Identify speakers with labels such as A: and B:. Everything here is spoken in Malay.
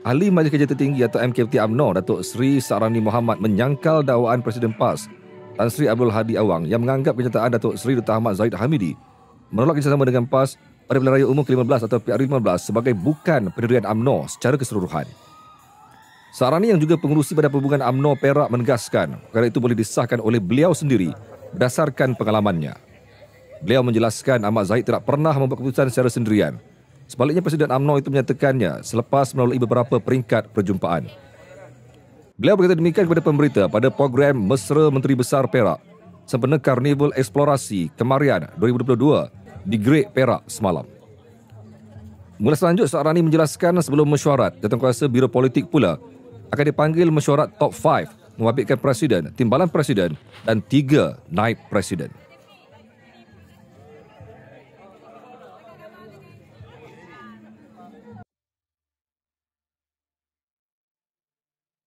A: Ahli Majlis Kerja Tertinggi atau MKPT UMNO Datuk Seri Sarani Muhammad menyangkal dakwaan Presiden PAS Tan Sri Abdul Hadi Awang yang menganggap kenyataan Datuk Seri Dr. Ahmad Zahid Hamidi menolak kerjasama dengan PAS pada Pilihan Raya Umum ke-15 atau PR15 sebagai bukan pendirian UMNO secara keseluruhan. Sarani yang juga pengurusi pada perhubungan UMNO Perak menegaskan perkara itu boleh disahkan oleh beliau sendiri berdasarkan pengalamannya. Beliau menjelaskan Ahmad Zahid tidak pernah membuat keputusan secara sendirian Sebaliknya Presiden Amno itu menyatakannya selepas melalui beberapa peringkat perjumpaan. Beliau berkata demikian kepada pemberita pada program Mesra Menteri Besar Perak sempena Karnival Eksplorasi Kemarian 2022 di Great Perak semalam. Mula selanjut, seorang ini menjelaskan sebelum mesyuarat, datang kuasa Biro Politik pula akan dipanggil mesyuarat top 5 membabitkan Presiden, Timbalan Presiden dan tiga Naib Presiden.